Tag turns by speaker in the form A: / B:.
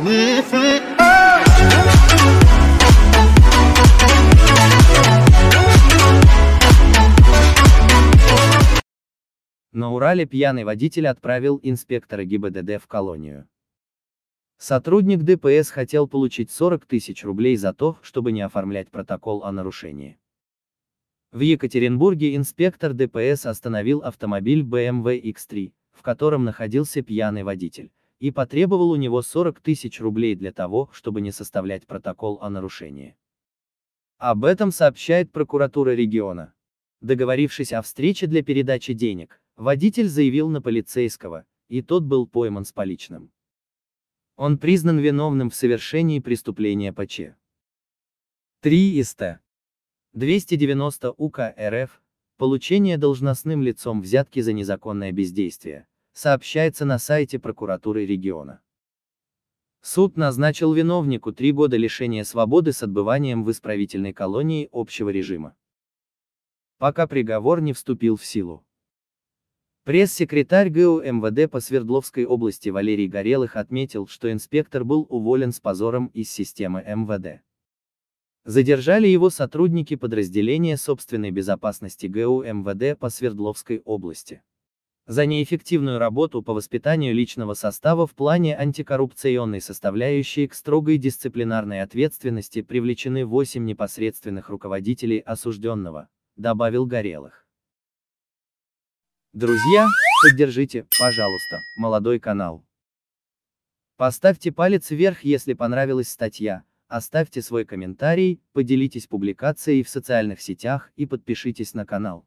A: На Урале пьяный водитель отправил инспектора ГИБДД в колонию. Сотрудник ДПС хотел получить 40 тысяч рублей за то, чтобы не оформлять протокол о нарушении. В Екатеринбурге инспектор ДПС остановил автомобиль BMW X3, в котором находился пьяный водитель, и потребовал у него 40 тысяч рублей для того, чтобы не составлять протокол о нарушении. Об этом сообщает прокуратура региона. Договорившись о встрече для передачи денег, водитель заявил на полицейского, и тот был пойман с поличным. Он признан виновным в совершении преступления по Ч. 3 ИСТ. 290 УК РФ, получение должностным лицом взятки за незаконное бездействие, сообщается на сайте прокуратуры региона. Суд назначил виновнику три года лишения свободы с отбыванием в исправительной колонии общего режима. Пока приговор не вступил в силу. Пресс-секретарь ГУ МВД по Свердловской области Валерий Горелых отметил, что инспектор был уволен с позором из системы МВД. Задержали его сотрудники подразделения собственной безопасности ГУ МВД по Свердловской области за неэффективную работу по воспитанию личного состава в плане антикоррупционной составляющей к строгой дисциплинарной ответственности привлечены 8 непосредственных руководителей осужденного, добавил Горелых. Друзья, поддержите, пожалуйста, молодой канал. Поставьте палец вверх, если понравилась статья, оставьте свой комментарий, поделитесь публикацией в социальных сетях и подпишитесь на канал.